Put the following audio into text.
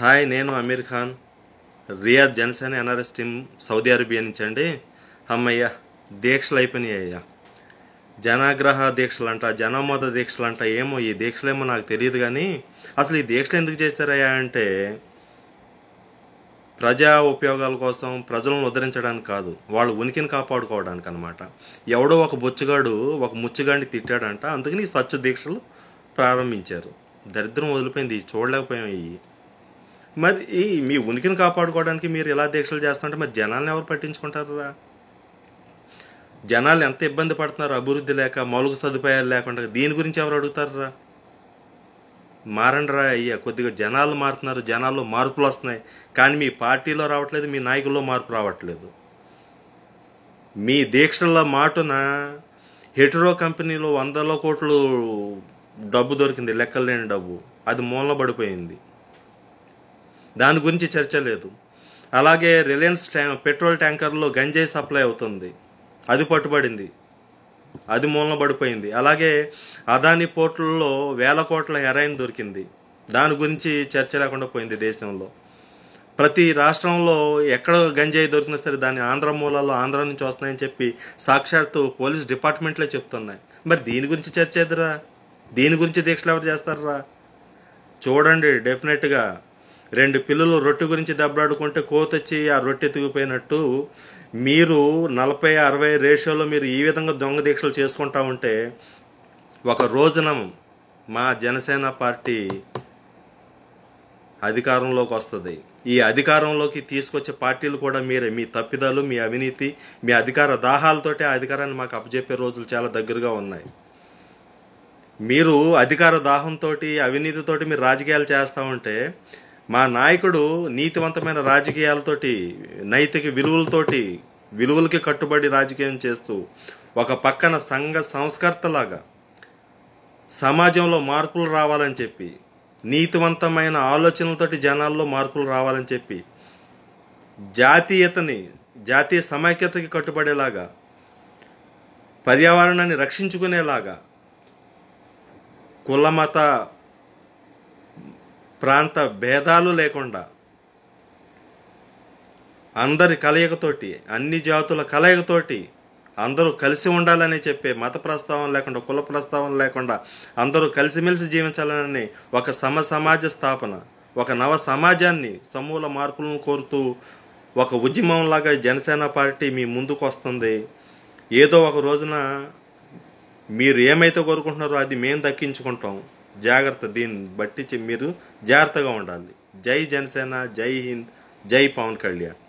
hi నేను Aamir Khan Riyadh Janasena NRS team Saudi Arabia నుంచి అండి అమ్మయ్య దీక్షలు అయిపోయినాయి అయ్యా జనాగ్రహ దీక్షలు అంట జనమోద దీక్షలు అంట ఏమో ఈ దీక్షలేమో నాకు తెలియదు కానీ అసలు ఈ దీక్షలు ఎందుకు చేశారయ్యా అంటే ప్రజా ఉపయోగాల కోసం ప్రజలను ఉద్ధరించడానికి కాదు వాళ్ళ ఉనికిని కాపాడుకోవడానికి అనమాట ఎవడో ఒక బొచ్చుగాడు ఒక ముచ్చుగాడిని తిట్టాడంట అందుకని సత్య దీక్షలు ప్రారంభించారు దరిద్రం వదిలిపోయింది చూడలేకపోయాం ఇవి మరి ఈ మీ ఉనికిని కాపాడుకోవడానికి మీరు ఇలా దీక్షలు చేస్తుంటే మరి జనాలను ఎవరు పట్టించుకుంటారా జనాలు ఎంత ఇబ్బంది పడుతున్నారు అభివృద్ధి లేక మౌలిక సదుపాయాలు లేకుండా దీని గురించి ఎవరు అడుగుతారా మారండిరా అయ్యా కొద్దిగా జనాలు మారుతున్నారు జనాల్లో మార్పులు వస్తున్నాయి కానీ మీ పార్టీలో రావట్లేదు మీ నాయకుల్లో మార్పు రావట్లేదు మీ దీక్షల మాటున హెటరో కంపెనీలో వందల కోట్లు డబ్బు దొరికింది లెక్కలు లేని డబ్బు అది మూలన పడిపోయింది దాని గురించి చర్చ లేదు అలాగే రిలయన్స్ ట్యా పెట్రోల్ ట్యాంకర్లో గంజాయి సప్లై అవుతుంది అది పట్టుబడింది అది మూలన పడిపోయింది అలాగే అదాని పోర్టుల్లో వేల కోట్ల హెరాయిన్ దొరికింది దాని గురించి చర్చ లేకుండా పోయింది దేశంలో ప్రతి రాష్ట్రంలో ఎక్కడ గంజాయి దొరికినా సరే దాన్ని ఆంధ్ర మూలాల్లో ఆంధ్ర నుంచి వస్తున్నాయని చెప్పి సాక్షాత్తు పోలీస్ డిపార్ట్మెంట్లే చెప్తున్నాయి మరి దీని గురించి చర్చ ఎదురా దీని గురించి దీక్షలు ఎవరు చేస్తారా చూడండి డెఫినెట్గా రెండు పిల్లలు రొట్టె గురించి దెబ్బలాడుకుంటే కోతొచ్చి ఆ రొట్టె ఎతికిపోయినట్టు మీరు నలభై అరవై రేషియోలో మీరు ఈ విధంగా దొంగ దీక్షలు చేసుకుంటా ఉంటే ఒక రోజున మా జనసేన పార్టీ అధికారంలోకి వస్తుంది ఈ అధికారంలోకి తీసుకొచ్చే పార్టీలు కూడా మీరే మీ తప్పిదాలు మీ అవినీతి మీ అధికార దాహాలతోటే ఆ అధికారాన్ని మాకు అప్పజెప్పే రోజులు చాలా దగ్గరగా ఉన్నాయి మీరు అధికార దాహంతో అవినీతితోటి మీరు రాజకీయాలు చేస్తూ ఉంటే మా నాయకుడు నీతివంతమైన రాజకీయాలతోటి నైతిక విలువలతోటి విలువలకి కట్టుబడి రాజకీయం చేస్తూ ఒక పక్కన సంఘ సంస్కర్తలాగా సమాజంలో మార్పులు రావాలని చెప్పి నీతివంతమైన ఆలోచనలతోటి జనాల్లో మార్పులు రావాలని చెప్పి జాతీయతని జాతీయ సమైక్యతకి కట్టుబడేలాగా పర్యావరణాన్ని రక్షించుకునేలాగా కుల మత ప్రాంత భేదాలు లేకుండా అందరి కలయికతోటి అన్ని జాతుల కలయికతోటి అందరూ కలిసి ఉండాలని చెప్పే మత ప్రస్తావన లేకుండా కుల ప్రస్తావన లేకుండా అందరూ కలిసిమెలిసి జీవించాలని ఒక సమ సమాజ స్థాపన ఒక నవ సమాజాన్ని సమూల మార్పులను కోరుతూ ఒక ఉద్యమంలాగా జనసేన పార్టీ మీ ముందుకు వస్తుంది ఏదో ఒక రోజున మీరు ఏమైతే కోరుకుంటున్నారో అది మేము దక్కించుకుంటాం జాగ్రత్త దీన్ని బట్టి మీరు జాగ్రత్తగా ఉండాలి జై జనసేన జై హింద్ జై పవన్ కళ్యాణ్